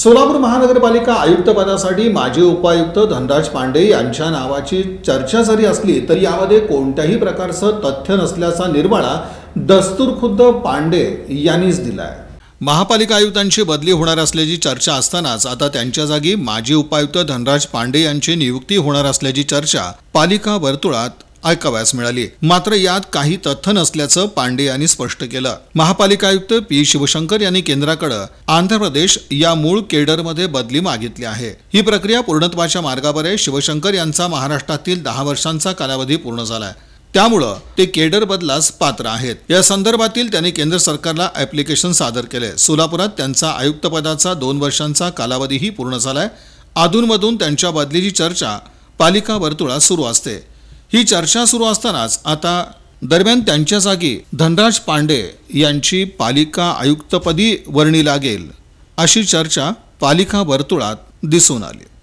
सोलापूर महानगरपालिका आयुक्तपदासाठी माजी उपायुक्त धनराज पांडे यांच्या नावाची चर्चा जरी असली तरी यामध्ये कोणत्याही प्रकारचं तथ्य नसल्याचा निर्वाळा दस्तूर खुद्द पांडे यांनीच दिला आहे महापालिका आयुक्तांची बदली होणार असल्याची चर्चा असतानाच आता त्यांच्या जागी माजी उपायुक्त धनराज पांडे यांची नियुक्ती होणार असल्याची चर्चा पालिका वर्तुळात ऐकावयास मिळाली मात्र यात काही तथ्य नसल्याचं पांडे यांनी स्पष्ट केलं महापालिका आयुक्त पी शिवशंकर यांनी केंद्राकडे आंध्र प्रदेश या मूळ केडरमध्ये बदली मागितली आहे ही प्रक्रिया पूर्णत्वाच्या मार्गावर आहे शिवशंकर यांचा महाराष्ट्रातील दहा वर्षांचा कालावधी पूर्ण झालाय त्यामुळं ते केडर बदलास पात्र आहेत या संदर्भातील त्यांनी केंद्र सरकारला ऍप्लिकेशन सादर केले सोलापुरात त्यांचा आयुक्तपदाचा दोन वर्षांचा कालावधीही पूर्ण झालाय अधूनमधून त्यांच्या बदलीची चर्चा पालिका वर्तुळात सुरू असते ही चर्चा सुरू असतानाच आता दरम्यान त्यांच्या जागी धनराज पांडे यांची पालिका आयुक्तपदी वर्णी लागेल अशी चर्चा पालिका वर्तुळात दिसून आली